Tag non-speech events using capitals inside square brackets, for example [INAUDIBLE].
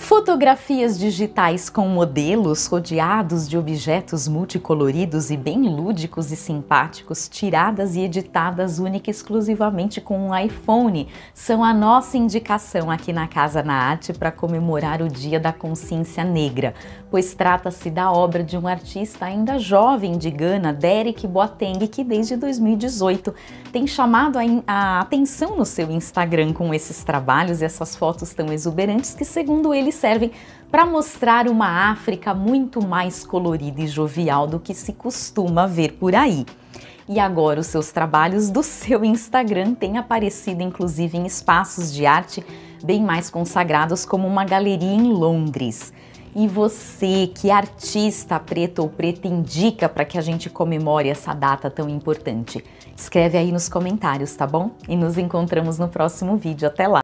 Fotografias digitais com modelos rodeados de objetos multicoloridos e bem lúdicos e simpáticos, tiradas e editadas única e exclusivamente com um iPhone, são a nossa indicação aqui na Casa na Arte para comemorar o Dia da Consciência Negra, pois trata-se da obra de um artista ainda jovem de Gana, Derek Boateng, que desde 2018 tem chamado a atenção no seu Instagram com esses trabalhos e essas fotos tão exuberantes que, segundo ele, eles servem para mostrar uma África muito mais colorida e jovial do que se costuma ver por aí. E agora os seus trabalhos do [LAUGHS] seu Instagram têm aparecido inclusive em espaços de arte bem mais consagrados, como uma galeria em Londres. E você, que artista preto ou preta indica para que a gente comemore essa data tão importante? Escreve aí nos comentários, tá bom? E nos encontramos no próximo vídeo. Até lá!